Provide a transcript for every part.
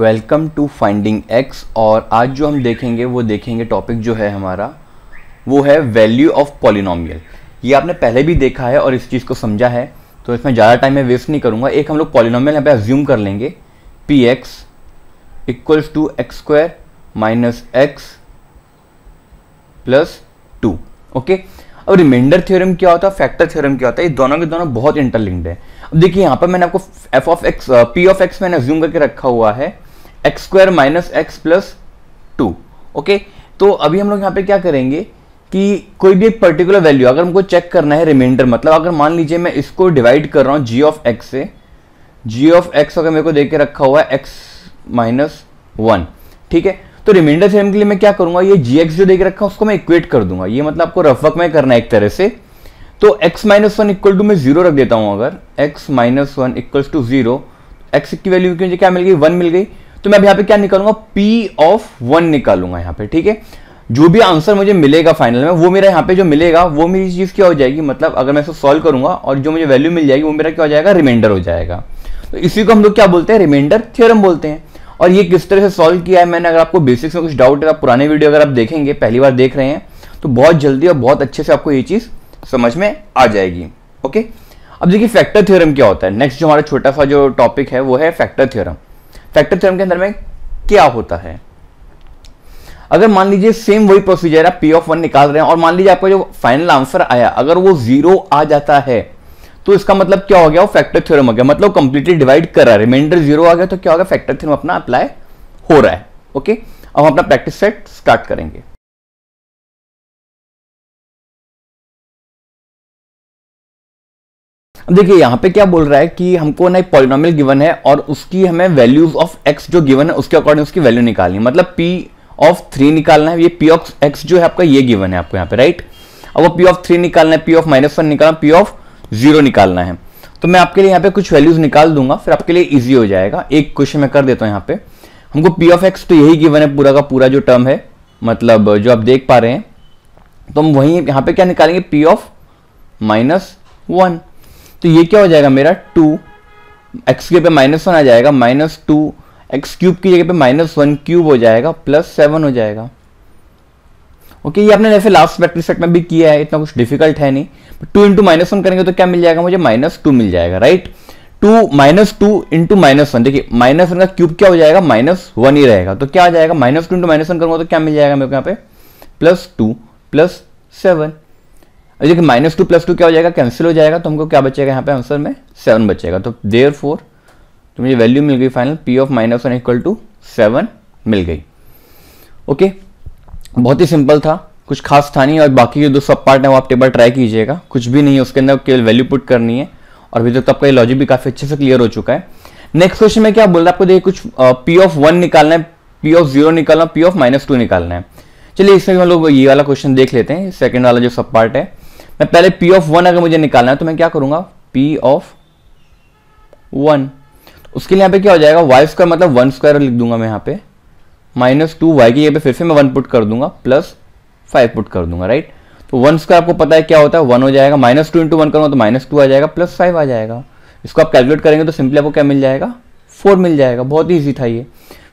welcome to finding x और आज जो हम देखेंगे वो देखेंगे टॉपिक जो है हमारा वो है वैल्यू ऑफ पॉलिनोमियल ये आपने पहले भी देखा है और इस चीज़ को समझा है तो इसमें ज़्यादा टाइम मैं वेस्ट नहीं करूँगा एक हम लोग पॉलिनोमियल यहाँ पे अज्यूम कर लेंगे P X equals to x square minus X plus two okay अब रिमाइंडर थ्योरम क्या होता है फैक्टर थ्योरम क्या होता है ये दोनों के दोनों बहुत इंटरलिंक्ड है अब देखिए यहाँ पर मैंने आपको F of X P of X मैंने अज्यूम करके रखा हुआ है X square minus X plus two okay तो अभी हम लोग यहाँ पे क्या करेंगे कि कोई भी एक पर्टिकुलर वैल्यू अगर हमको चेक करना है रिमाइंडर मतलब अगर मान लीजिए मैं इसको डिवाइड कर रहा हूँ जी ऑफ एक्स से जी ऑफ एक्स अगर मेरे को देख के रखा हुआ है एक्स माइनस वन ठीक है तो रिमाइंडर सेम के लिए मैं क्या करूंगा ये जी एक्स जो देख रखा है उसको मैं इक्वेट कर दूंगा ये मतलब आपको रफवक में करना है एक तरह से तो x minus one equal to मैं जीरो रख देता हूँ अगर x minus one equals to zero X की वैल्यू क्या मिल गई वन मिल गई तो मैं अब पर पे क्या निकालूंगा पी ऑफ वन निकालूंगा यहाँ पे ठीक है जो भी आंसर मुझे मिलेगा फाइनल में वो मेरा यहाँ पे जो मिलेगा वो मेरी चीज़ क्या हो जाएगी मतलब अगर मैं इसको सॉल्व करूंगा और जो मुझे वैल्यू मिल जाएगी वो मेरा क्या हो जाएगा रिमाइंडर हो जाएगा तो इसी को हम लोग क्या बोलते हैं रिमाइंडर थियरम बोलते हैं और ये किस तरह से सॉल्व किया है मैंने अगर आपको बेसिक्स में कुछ डाउट है तो पुराने वीडियो अगर आप देखेंगे पहली बार देख रहे हैं तो बहुत जल्दी और बहुत अच्छे से आपको ये चीज़ समझ में आ जाएगी ओके अब देखिए फैक्टर थ्योरम क्या होता है नेक्स्ट जो हमारा छोटा सा जो टॉपिक है वो है फैक्टर थ्योरम फैक्टर थ्योरम के अंदर में क्या होता है अगर मान लीजिए सेम वही प्रोसीजर है पी ऑफ वन निकाल रहे हैं और मान लीजिए आपका जो फाइनल आंसर आया अगर वो जीरो आ जाता है तो इसका मतलब क्या हो गया वो फैक्टर थ्योरम हो गया मतलब कंप्लीटली डिवाइड कर रहा है रिमाइंडर जीरो आ गया तो क्या होगा फैक्टर थ्योरम अपना अप्लाई हो रहा है ओके अब हम अपना प्रैक्टिस सेट स्टार्ट करेंगे देखिए यहाँ पे क्या बोल रहा है कि हमको ना एक पॉलिनॉमियल गिवन है और उसकी हमें वैल्यूज ऑफ एक्स जो गिवन है उसके अकॉर्डिंग उसकी वैल्यू निकालनी है मतलब पी ऑफ थ्री निकालना है ये पी ऑफ एक्स जो है आपका ये गिवन है आपको यहाँ पे राइट अब वो पी ऑफ थ्री निकालना है पी ऑफ माइनस वन निकालना पी ऑफ जीरो निकालना है तो मैं आपके लिए यहाँ पे कुछ वैल्यूज निकाल दूंगा फिर आपके लिए ईजी हो जाएगा एक क्वेश्चन मैं कर देता हूँ यहाँ पे हमको पी ऑफ एक्स तो यही गिवन है पूरा का पूरा जो टर्म है मतलब जो आप देख पा रहे हैं तो हम वही यहाँ पे क्या निकालेंगे पी ऑफ माइनस वन तो ये क्या हो जाएगा मेरा टू एक्स क्यूब पे माइनस वन आ जाएगा माइनस टू एक्स क्यूब की जगह पे माइनस वन क्यूब हो जाएगा प्लस सेवन हो जाएगा ओके ये आपने जैसे लास्ट प्रैक्टिस सेट में भी किया है इतना कुछ डिफिकल्ट है नहीं टू इंटू माइनस वन करेंगे तो क्या मिल जाएगा मुझे माइनस टू मिल जाएगा right two minus two into minus one देखिए माइनस वन का क्यूब क्या हो जाएगा माइनस वन ही रहेगा तो क्या आ जाएगा minus two into minus one करूंगा तो क्या मिल जाएगा मेरे को यहाँ पे प्लस टू प्लस सेवन देखिए माइनस टू प्लस टू क्या हो जाएगा कैंसिल हो जाएगा तो हमको क्या बचेगा यहाँ पे आंसर में सेवन बचेगा तो देयर फोर तो मुझे वैल्यू मिल गई final P of minus one equal to seven मिल गई ओके बहुत ही सिंपल था कुछ खास था नहीं और बाकी जो दो सब पार्ट है वो आप टेबल ट्राई कीजिएगा कुछ भी नहीं है उसके अंदर केवल वैल्यू पुट करनी है और अभी तक तो आपका ये लॉजिक भी काफ़ी अच्छे से क्लियर हो चुका है नेक्स्ट क्वेश्चन में क्या बोल रहा है आपको देखिए कुछ पी ऑफ वन निकालना है पी ऑफ जीरो निकालना पी ऑफ माइनस टू निकालना है चलिए इसमें हम लोग ये वाला क्वेश्चन देख लेते हैं सेकंड वाला जो सब पार्ट है मैं पहले पी ऑफ वन अगर मुझे निकालना है तो मैं क्या करूंगा पी ऑफ वन उसके लिए यहां पे क्या हो जाएगा वाई स्क्वायर मतलब वन स्क्वायर लिख दूंगा मैं यहां पे माइनस टू वाई के यहाँ पे फिर से मैं वन पुट कर दूंगा प्लस फाइव पुट कर दूंगा राइट तो वन स्क्वायर आपको पता है क्या होता है वन हो जाएगा माइनस टू इंटू वन करूंगा तो माइनस टू आ जाएगा प्लस फाइव आ जाएगा इसको आप कैलकुलेट करेंगे तो सिंपली आपको क्या मिल जाएगा फोर मिल जाएगा बहुत ही ईजी था ये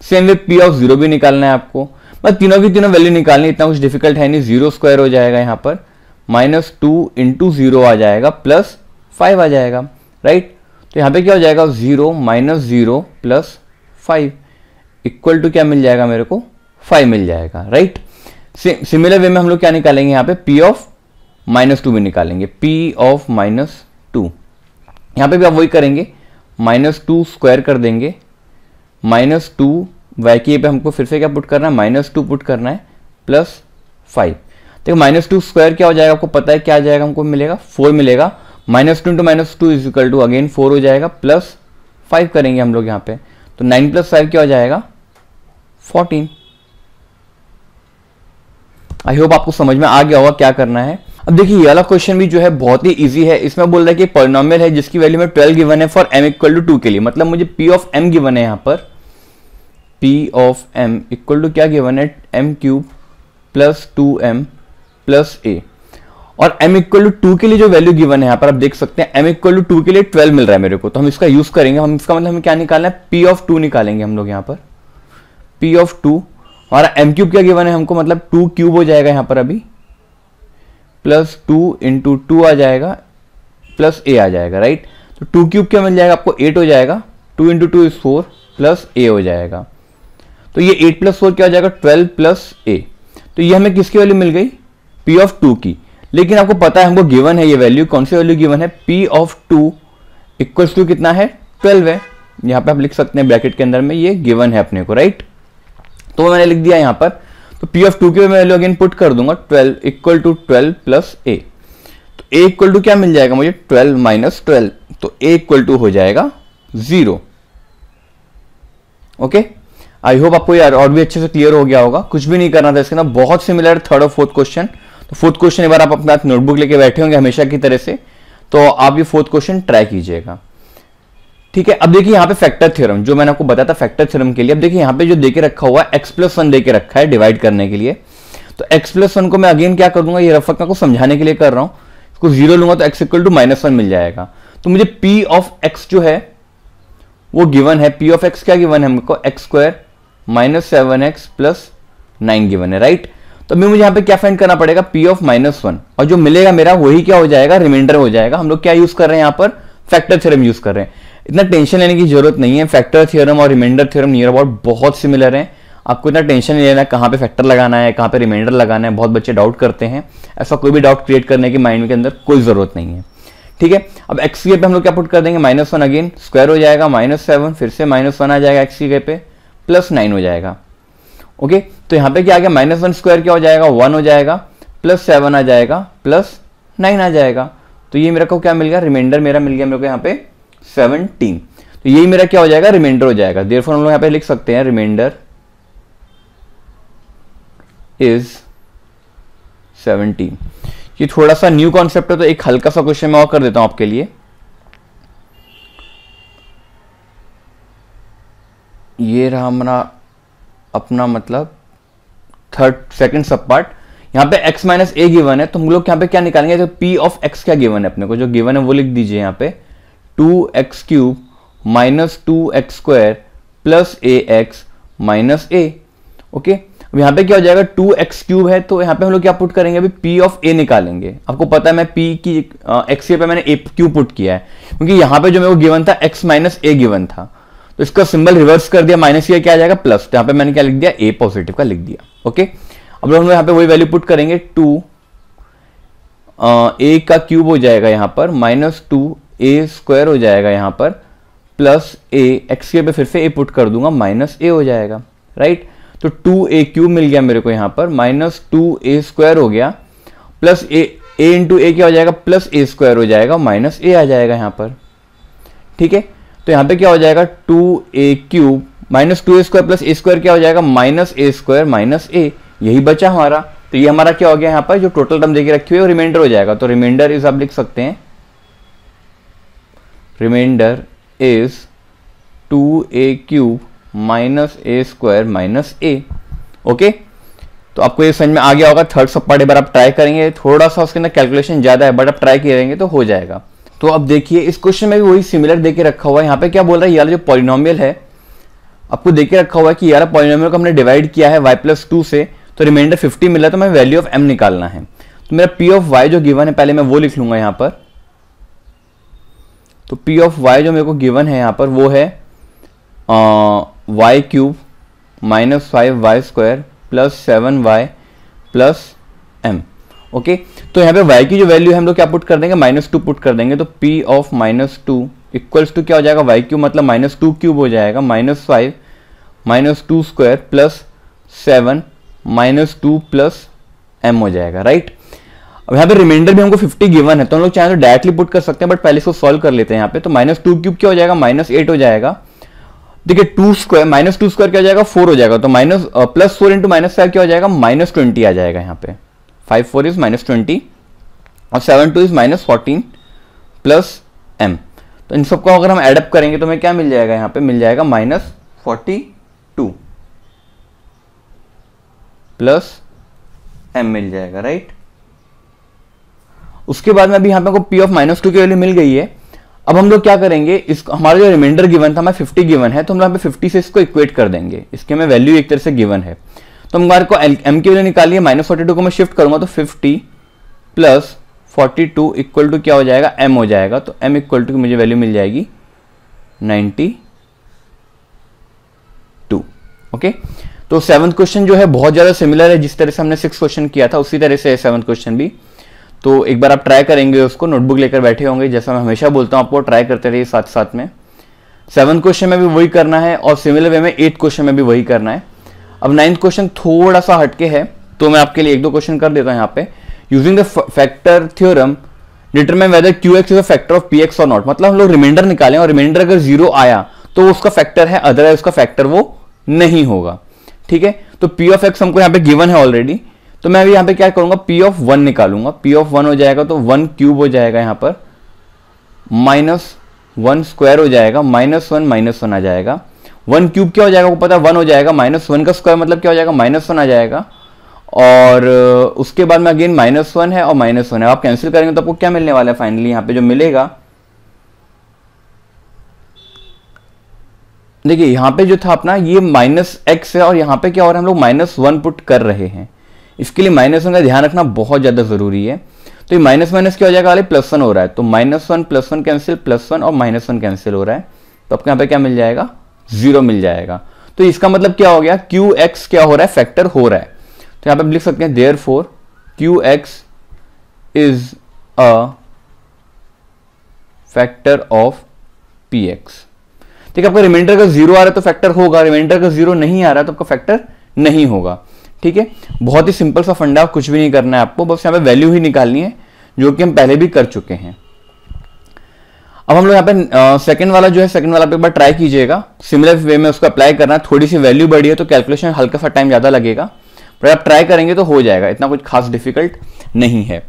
same way P of zero भी निकालना है आपको बस तीनों की तीनों वैल्यू निकालनी इतना कुछ डिफिकल्ट है नहीं जीरो स्क्वायर हो जाएगा यहाँ पर माइनस टू इंटू ज़ीरो आ जाएगा प्लस फाइव आ जाएगा राइट तो यहाँ पे क्या हो जाएगा zero minus zero plus five equal to क्या मिल जाएगा मेरे को फाइव मिल जाएगा राइट सिमिलर वे में हम लोग क्या निकालेंगे यहाँ पे पी ऑफ माइनस टू भी निकालेंगे पी ऑफ माइनस टू यहाँ पे भी आप वही करेंगे माइनस टू स्क्वायर कर देंगे माइनस टू वाई के पे हमको फिर से क्या पुट करना है माइनस टू पुट करना है प्लस फाइव देखो माइनस टू स्क्वायर क्या हो जाएगा आपको पता है क्या आ जाएगा हमको मिलेगा फोर मिलेगा minus two into minus two is equal to again four हो जाएगा प्लस फाइव करेंगे हम लोग यहाँ पे तो नाइन प्लस फाइव क्या हो जाएगा फोर्टीन आई होप आपको समझ में आ गया होगा क्या करना है अब देखिए ये वाला क्वेश्चन भी जो है बहुत ही इजी है इसमें बोल रहा है कि पॉलिनॉमियल है जिसकी वैल्यू में 12 गिवन है for m equal to two के लिए मतलब मुझे p ऑफ m गिवन है यहां पर p of m equal to क्या गिवन है m cube plus two M plus A और एम इक्वल टू टू के लिए जो वैल्यू गिवन है यहाँ पर आप देख सकते हैं एम इक्वल टू टू के लिए ट्वेल्व मिल रहा है मेरे को तो हम इसका यूज करेंगे हम इसका मतलब हमें क्या निकालना है पी ऑफ टू निकालेंगे हम लोग यहाँ पर पी ऑफ टू हमारा एम क्यूब क्या गिवन है हमको मतलब टू क्यूब हो जाएगा यहाँ पर अभी प्लस टू इंटू टू आ जाएगा प्लस ए आ जाएगा राइट तो टू क्यूब क्या मिल जाएगा आपको एट हो जाएगा two into two is four plus A हो जाएगा तो ये एट प्लस फोर क्या हो जाएगा ट्वेल्व प्लस ए तो ये हमें किसकी वैल्यू मिल गई पी ऑफ टू की लेकिन आपको पता है हमको गिवन है ये वैल्यू कौन सी वैल्यू गिवन है P of two equals to कितना है ट्वेल्व है यहाँ पे आप लिख सकते हैं ब्रैकेट के अंदर में ये गिवन है अपने को राइट तो मैंने लिख दिया यहाँ पर तो पी ऑफ टू की वैल्यू अगेन पुट कर दूंगा twelve equal to twelve plus A तो ए इक्वल टू क्या मिल जाएगा मुझे ट्वेल्व माइनस ट्वेल्व तो ए इक्वल टू हो जाएगा जीरो ओके आई होप आपको यार और भी अच्छे से क्लियर हो गया होगा कुछ भी नहीं करना था इसके ना बहुत सिमिलर थर्ड और फोर्थ क्वेश्चन तो फोर्थ क्वेश्चन एक बार आप अपना नोटबुक लेके बैठे होंगे हमेशा की तरह से तो आप ये फोर्थ क्वेश्चन ट्राई कीजिएगा ठीक है अब देखिए यहाँ पे फैक्टर थ्योरम जो मैंने आपको बताया था फैक्टर थ्योरम के लिए अब देखिए यहां पे जो देके रखा हुआ है एक्स प्लस वन देके रखा है डिवाइड करने के लिए तो एक्स प्लस वन को मैं अगेन क्या करूंगा ये रफक को समझाने के लिए कर रहा हूं इसको जीरो लूंगा तो x equal to minus one मिल जाएगा तो मुझे पी ऑफ एक्स जो है वो गिवन है पी ऑफ एक्स क्या गिवन है हमको x square minus seven x plus nine given है राइट तो अभी मुझे यहाँ पे क्या फाइंड करना पड़ेगा पी ऑफ माइनस वन और जो मिलेगा मेरा वही क्या हो जाएगा रिमाइंडर हो जाएगा हम लोग क्या यूज कर रहे हैं यहाँ पर फैक्टर थ्योरम यूज कर रहे हैं इतना टेंशन लेने की जरूरत नहीं है फैक्टर थ्योरम और रिमाइंडर थ्योरम नियर अबाउट बहुत सिमिलर है आपको इतना टेंशन नहीं लेना है कहाँ पे फैक्टर लगाना है कहाँ पे रिमाइंडर लगाना है बहुत बच्चे डाउट करते हैं ऐसा कोई भी डाउट क्रिएट करने की माइंड के अंदर कोई जरूरत नहीं है ठीक है अब एक्स के पे हम लोग क्या पुट कर देंगे माइनस वन अगेन स्क्वायर हो जाएगा माइनस सेवन फिर से माइनस वन आ जाएगा एक्स के पे प्लस नाइन हो जाएगा ओके तो यहां पे क्या आ गया माइनस वन स्क्वायर क्या हो जाएगा वन हो जाएगा प्लस सेवन आ जाएगा प्लस नाइन आ जाएगा तो ये मेरे को क्या मिल गया रिमाइंडर मेरा मिल गया मेरे को यहाँ पे सेवनटीन तो यही मेरा क्या हो जाएगा रिमाइंडर हो जाएगा देर हम लोग यहां पर लिख सकते हैं रिमाइंडर इज सेवनटीन ये थोड़ा सा न्यू कॉन्सेप्ट है तो एक हल्का सा क्वेश्चन मैं और कर देता हूं आपके लिए ये रहा हमारा अपना मतलब थर्ड सेकंड सब पार्ट यहां पे x माइनस ए गिवन है तो हम लोग यहां पे क्या निकालेंगे तो p ऑफ x क्या गिवन है अपने को जो गिवन है वो लिख दीजिए यहां पे two x cube minus two x square plus a x minus a okay अब यहां पे क्या हो जाएगा टू एक्स क्यूब है तो यहां पे हम लोग क्या पुट करेंगे अभी पी ऑफ ए निकालेंगे आपको पता है मैं p की एक्स पे मैंने ए क्यूब पुट किया है क्योंकि यहां पे जो मेरे को गिवन था एक्स माइनस ए गिवन था तो इसका सिंबल रिवर्स कर दिया माइनस ये क्या आ जाएगा प्लस तो यहां पे मैंने क्या लिख दिया ए पॉजिटिव का लिख दिया ओके अब हम यहां पे वही वैल्यू पुट करेंगे टू ए का क्यूब हो जाएगा यहां पर माइनस टू ए स्क्वायर हो जाएगा यहां पर प्लस ए एक्स के पे फिर से ए पुट कर दूंगा माइनस ए हो जाएगा राइट तो टू ए क्यूब मिल गया मेरे को यहां पर माइनस टू ए स्क्वायर हो गया प्लस ए ए इंटू ए क्या हो जाएगा प्लस ए स्क्वायर हो जाएगा माइनस ए आ जाएगा यहां पर ठीक है तो यहां पे क्या हो जाएगा two a cube minus two a square plus a square क्या हो जाएगा minus a square minus a यही बचा हमारा तो ये हमारा क्या हो गया यहां पर जो टोटल टर्म देखिए रखी हुई है रिमाइंडर हो जाएगा तो रिमाइंडर इज आप लिख सकते हैं remainder is two a cube minus a square minus a okay तो आपको ये समझ में आ गया होगा थर्ड सब पार्ट एक बार आप ट्राई करेंगे थोड़ा सा उसके अंदर कैलकुलेशन ज़्यादा है बट आप ट्राई करेंगे तो हो जाएगा तो अब देखिए इस क्वेश्चन में भी वही सिमिलर देके रखा हुआ है यहाँ पे क्या बोल रहा है यार जो पॉलिनोमियल है आपको देके रखा हुआ है कि यार पॉलिनोमियल को हमने डिवाइड किया है वाई प्लस टू से तो रिमाइंडर फिफ्टी मिला तो मैं वैल्यू ऑफ एम निकालना है तो मेरा पी ऑफ वाई जो गिवन है पहले मैं वो लिख लूंगा यहाँ पर तो पी ऑफ वाई जो मेरे को गिवन है यहाँ पर वो है y cube minus five y square plus seven y plus m okay तो यहाँ पे वाई की जो वैल्यू है हम लोग क्या पुट कर देंगे माइनस टू पुट कर देंगे तो P of minus two equals to क्या हो जाएगा वाई क्यूब मतलब माइनस टू क्यूब हो जाएगा minus five minus two square plus seven minus two plus m हो जाएगा राइट अब यहाँ पे रिमाइंडर भी हमको 50 गिवन है तो हम लोग चाहे तो डायरेक्टली पुट कर सकते हैं बट पहले इसको सॉल्व कर लेते हैं यहाँ पे तो माइनस टू क्यूब क्या हो जाएगा माइनस एट हो जाएगा देखिए two square minus two square क्या हो जाएगा फोर हो जाएगा तो minus plus four into minus five क्या हो जाएगा माइनस ट्वेंटी आ जाएगा यहाँ पे five four is minus twenty और seven two is minus fourteen plus m तो इन सबको अगर हम एडअप करेंगे तो हमें क्या मिल जाएगा यहां पे मिल जाएगा minus forty two plus m मिल जाएगा राइट उसके बाद में अभी यहां पर पी ऑफ माइनस टू की वैल्यू मिल गई है अब हम लोग क्या करेंगे इस हमारा जो रिमाइंडर गिवन था हमारे 50 गिवन है तो हम लोग यहाँ पे 50 से इसको इक्वेट कर देंगे इसके हमें वैल्यू एक तरह से गिवन है तो हमारे को एम की वैल्यू निकालिए माइनस फोर्टी टू को मैं शिफ्ट करूंगा तो fifty plus forty two equal to क्या हो जाएगा एम हो जाएगा तो एम इक्वल टू की मुझे वैल्यू मिल जाएगी नाइनटी टू ओके तो सेवन्थ क्वेश्चन जो है बहुत ज़्यादा सिमिलर है जिस तरह से हमने सिक्स क्वेश्चन किया था उसी तरह से है क्वेश्चन भी तो एक बार आप ट्राई करेंगे उसको नोटबुक लेकर बैठे होंगे जैसा मैं हमेशा बोलता हूँ आपको ट्राई करते रहिए साथ साथ में सेवन क्वेश्चन में भी वही करना है और सिमिलर वे में एट क्वेश्चन में भी वही करना है अब नाइन्थ क्वेश्चन थोड़ा सा हटके है तो मैं आपके लिए एक दो क्वेश्चन कर देता हूं यहाँ पे using the factor theorem determine whether q x is a factor of p x और नॉट मतलब हम लोग रिमाइंडर निकालें और रिमाइंडर अगर जीरो आया तो उसका फैक्टर है अदरवाइज उसका फैक्टर वो नहीं होगा ठीक है तो पी ऑफ एक्स हमको यहाँ पे गिवन है ऑलरेडी तो मैं अभी यहाँ पे क्या करूंगा पी ऑफ वन निकालूंगा पी ऑफ वन हो जाएगा तो वन क्यूब हो जाएगा यहाँ पर माइनस वन स्क्वायर हो जाएगा माइनस वन माइनस वन आ जाएगा वन क्यूब क्या हो जाएगा आपको पता है वन हो जाएगा माइनस वन का स्क्वायर मतलब क्या हो जाएगा माइनस वन आ जाएगा और उसके बाद में अगेन माइनस वन है और माइनस वन है आप कैंसिल करेंगे तो आपको क्या मिलने वाला है फाइनली यहाँ पे जो मिलेगा देखिए यहाँ पे जो था अपना ये माइनस एक्स है और यहाँ पे क्या हो रहा है हम लोग माइनस वन पुट कर रहे हैं इसके लिए माइनस वन का ध्यान रखना बहुत ज़्यादा ज़रूरी है तो ये माइनस माइनस क्या हो जाएगा वाले प्लस वन हो रहा है तो minus one plus one cancel plus one और माइनस वन कैंसिल हो रहा है तो आपको यहाँ पे क्या मिल जाएगा जीरो मिल जाएगा तो इसका मतलब क्या हो गया क्यू एक्स क्या हो रहा है फैक्टर हो रहा है तो यहां पर लिख सकते हैं therefore q x is a factor of p x ठीक है आपका रिमाइंडर का जीरो आ रहा है तो फैक्टर होगा रिमाइंडर का जीरो नहीं आ रहा तो आपका फैक्टर नहीं होगा ठीक है बहुत ही सिंपल सा फंडा कुछ भी नहीं करना है आपको बस यहां पे वैल्यू ही निकालनी है जो कि हम पहले भी कर चुके हैं अब हम लोग यहाँ पे सेकंड वाला जो है सेकंड वाला पे एक बार ट्राई कीजिएगा सिमिलर वे में उसको अप्लाई करना थोड़ी सी वैल्यू बढ़ी है तो कैलकुलेशन हल्का सा टाइम ज़्यादा लगेगा पर आप ट्राई करेंगे तो हो जाएगा इतना कुछ खास डिफिकल्ट नहीं है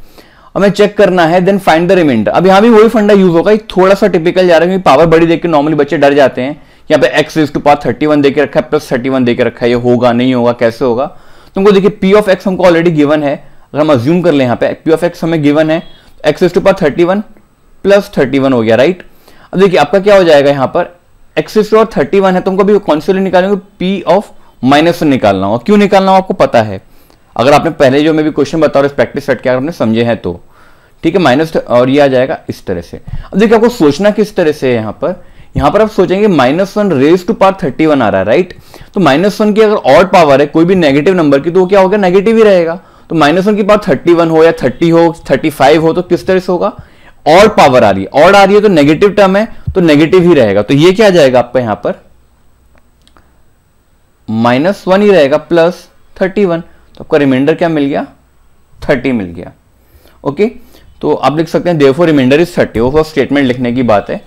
हमें चेक करना है देन फाइंड द रिमाइंडर अब यहाँ भी वही फंडा यूज होगा थोड़ा सा टिपिकल जा रहा है क्योंकि पावर बड़ी देख के नॉर्मली बच्चे डर जाते हैं यहाँ पे x is two power thirty one देकर रखा है प्लस थर्टी वन देकर रखा है ये होगा नहीं होगा कैसे होगा तुमको देखिए पी ऑफ एक्स हमको ऑलरेडी गिवन है अगर हम अज्यूम कर ले यहाँ पे पी ऑफ एक्स हमें गिवन है x is two power thirty one plus thirty one हो गया राइट अब देखिए आपका क्या हो जाएगा यहां पर एक्स स्क्र थर्टी वन है तो हमको अभी कौन से निकालेंगे पी ऑफ माइनस वन निकालना हो क्यों निकालना हो आपको पता है अगर आपने पहले जो मैं भी क्वेश्चन बता रहा प्रैक्टिस सेट किया आपने समझे हैं तो ठीक है माइनस और ये आ जाएगा इस तरह से अब देखिए आपको सोचना किस तरह से है यहाँ पर यहां पर आप सोचेंगे minus one raise to power thirty one आ रहा है राइट तो माइनस वन की अगर ऑड पावर है कोई भी नेगेटिव नंबर की तो वो क्या होगा नेगेटिव ही रहेगा तो माइनस वन की पावर थर्टी वन हो या थर्टी हो थर्टी फाइव हो तो किस तरह से होगा और पावर आ रही है और आ रही है तो नेगेटिव टर्म है तो नेगेटिव ही रहेगा तो ये क्या जाएगा आपका यहां पर माइनस वन ही रहेगा प्लस थर्टी वन तो आपका रिमाइंडर क्या मिल गया थर्टी मिल गया ओके तो आप लिख सकते हैं देवफो रिमाइंडर इज थर्टी वो फर्स्ट स्टेटमेंट लिखने की बात है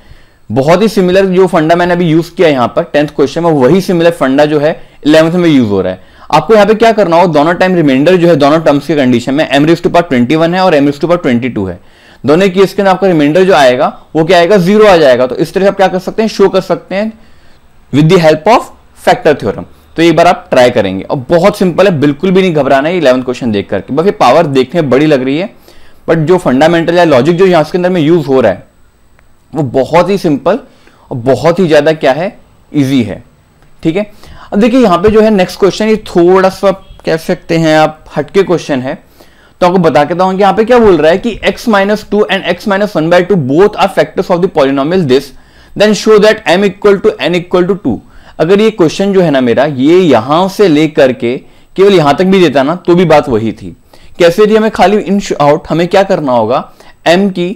बहुत ही सिमिलर जो फंडा मैंने अभी यूज किया यहां पर टेंथ क्वेश्चन में वही सिमिलर फंडा जो है इलेवंथ में यूज हो रहा है आपको यहां पे क्या करना हो दोनों टाइम रिमाइंडर जो है दोनों टर्म्स के कंडीशन में एमरिस्ट पर ट्वेंटी वन है और एमरिस पर ट्वेंटी टू है दोनों केस के आपका रिमाइंडर जो आएगा वो क्या आएगा जीरो आ जाएगा तो इस तरह से आप क्या कर सकते हैं शो कर सकते हैं with the help of factor theorem तो एक बार आप ट्राई करेंगे और बहुत सिंपल है बिल्कुल भी नहीं घबराना है इलेवंथ क्वेश्चन देख करके बाकी पावर देखने में बड़ी लग रही है बट जो फंडामेंटल या लॉजिक जो यहां के अंदर में यूज हो रहा है वो बहुत ही सिंपल और बहुत ही ज़्यादा क्या है इजी है ठीक है अब देखिए यहां पे जो है नेक्स्ट क्वेश्चन ये थोड़ा सा कह सकते हैं आप हटके क्वेश्चन है तो आपको बता के दूंगा यहां यहाँ पे क्या बोल रहा है कि x minus two and x minus one by two both are factors of the polynomial this then show that m equal to n equal to two अगर ये क्वेश्चन जो है ना मेरा ये यहां से लेकर के केवल यहां तक भी देता ना तो भी बात वही थी कैसे थी हमें खाली इन आउट हमें क्या करना होगा m की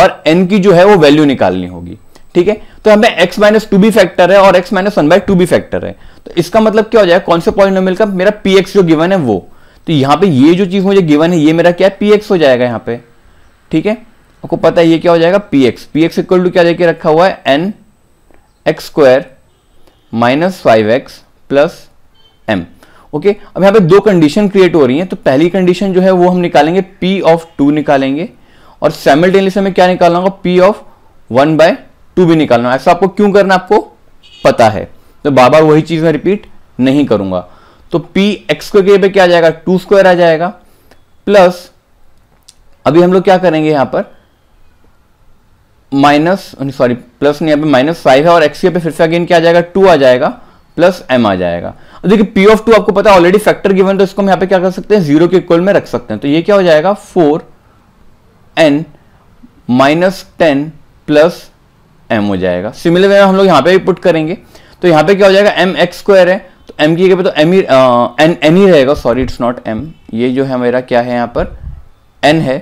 और n की जो है वो वैल्यू निकालनी होगी ठीक है तो हमें x माइनस टू भी फैक्टर है और x minus one by two भी फैक्टर है तो इसका मतलब क्या हो जाएगा कौन से पॉलिनोमियल का मेरा px जो गिवन है वो तो यहाँ पे ये जो चीज़ मुझे गिवन है ये मेरा क्या है पी हो जाएगा यहाँ पे ठीक है आपको पता है ये क्या हो जाएगा p x p x equal to क्या लेके रखा हुआ है n x square minus five x plus m okay अब यहाँ पे दो कंडीशन क्रिएट हो रही हैं तो पहली कंडीशन जो है वो हम निकालेंगे पी ऑफ टू निकालेंगे और साइमल्टेनियस हमें क्या निकालना होगा p of one by two भी निकालना ऐसा आपको क्यों करना आपको पता है तो बार बार वही चीज़ मैं रिपीट नहीं करूंगा तो पी एक्स के पे क्या आ जाएगा टू स्क्वायर आ जाएगा प्लस अभी हम लोग क्या करेंगे यहां पर माइनस सॉरी प्लस नहीं यहां पे माइनस फाइव है और एक्स के पे फिर से अगेन क्या आ जाएगा टू आ जाएगा प्लस एम आ जाएगा देखिए पी ऑफ टू आपको पता है ऑलरेडी फैक्टर गिवन तो इसको हम यहां पे क्या कर सकते हैं जीरो के इक्वल में रख सकते हैं तो ये क्या हो जाएगा four n minus ten plus m हो जाएगा सिमिलर वे हम लोग यहां पे भी पुट करेंगे तो यहां पे क्या हो जाएगा एम एक्स स्क्वायर है एम की जगह पे तो एम ही एन एन ही रहेगा सॉरी इट्स नॉट एम ये जो है मेरा क्या है यहाँ पर एन है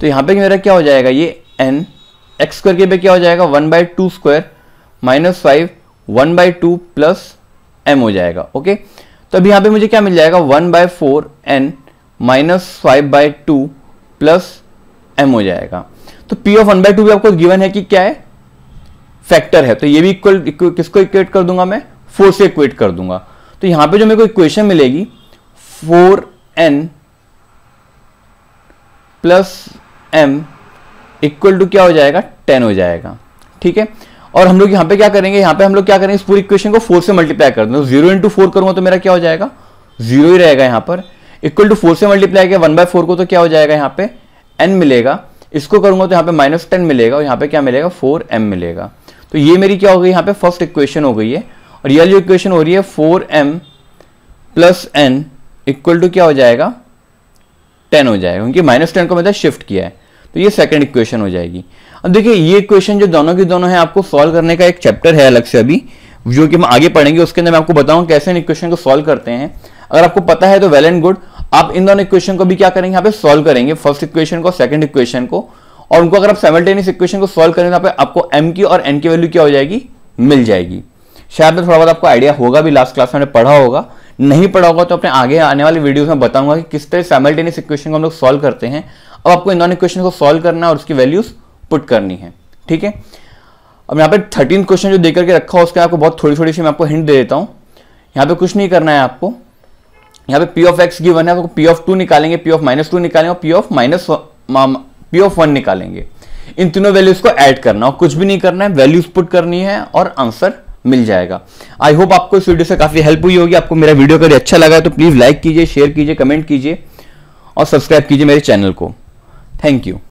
तो यहाँ पे मेरा क्या हो जाएगा ये एन एक्स स्क्वायर के पे क्या हो जाएगा one by two square minus five one by two plus m हो जाएगा ओके तो अभी यहाँ पे मुझे क्या मिल जाएगा one by four n minus five by two plus m हो जाएगा तो P of one by two भी आपको गिवन है कि क्या है फैक्टर है तो ये भी इक्वल किसको इक्वेट कर दूंगा मैं फोर से इक्वेट कर दूंगा तो यहां पे जो मेरे को इक्वेशन मिलेगी four n plus m equal to क्या हो जाएगा टेन हो जाएगा ठीक है और हम लोग यहां पे क्या करेंगे यहां पे हम लोग क्या करेंगे इस पूरी इक्वेशन को फोर से मल्टीप्लाई कर दूंगा जीरो इंटू फोर करूंगा तो मेरा क्या हो जाएगा जीरो ही रहेगा यहां पर इक्वल टू फोर से मल्टीप्लाई किया वन बाय फोर को तो क्या हो जाएगा यहां पे एन मिलेगा इसको करूंगा तो यहां पे माइनस टेन मिलेगा और यहां पे क्या मिलेगा फोर एम मिलेगा तो ये मेरी क्या हो गई यहां पे फर्स्ट इक्वेशन हो गई है और ये जो इक्वेशन हो रही है four m plus n equal to क्या हो जाएगा टेन हो जाएगा क्योंकि माइनस टेन को मतलब शिफ्ट किया है तो ये सेकंड इक्वेशन हो जाएगी अब देखिए ये इक्वेशन जो दोनों की दोनों है आपको सॉल्व करने का एक चैप्टर है अलग से अभी जो कि हम आगे पढ़ेंगे उसके अंदर मैं आपको बताऊं कैसे इन इक्वेशन को सॉल्व करते हैं अगर आपको पता है तो वेल एंड गुड आप इन दोनों इक्वेशन को भी क्या करेंगे यहाँ पे सॉल्व करेंगे फर्स्ट इक्वेशन को सेकंड इक्वेशन को और उनको अगर आप सेमल्टेनियस इक्वेशन को सॉल्व करेंगे तो आपको एम की और एन की वैल्यू क्या हो जाएगी मिल जाएगी शायद में थोड़ा बहुत आपको आइडिया होगा भी लास्ट क्लास में हमने पढ़ा होगा नहीं पढ़ा होगा तो अपने आगे आने वाली वीडियोस में बताऊंगा कि किस तरह सेमल्टेनियस इक्वेशन को हम लोग सॉल्व करते हैं अब आपको इन दोनों क्वेश्चन को सॉल्व करना है और उसकी वैल्यूज पुट करनी है ठीक है अब यहाँ पे थर्टीन क्वेश्चन जो देकर के रखा हो उसके आपको बहुत थोड़ी थोड़ी सी मैं आपको हिंट दे देता हूँ यहाँ पे कुछ नहीं करना है आपको यहाँ पे पी ऑफ एक्स गिवन है आपको पी ऑफ टू निकालेंगे पी ऑफ माइनस टू निकालेंगे और p of minus p of one निकालेंगे इन तीनों वैल्यूज को ऐड करना और कुछ भी नहीं करना है वैल्यूज पुट करनी है और आंसर मिल जाएगा आई होप आपको इस वीडियो से काफ़ी हेल्प हुई होगी आपको मेरा वीडियो अगर अच्छा लगा है तो प्लीज़ लाइक कीजिए शेयर कीजिए कमेंट कीजिए और सब्सक्राइब कीजिए मेरे चैनल को थैंक यू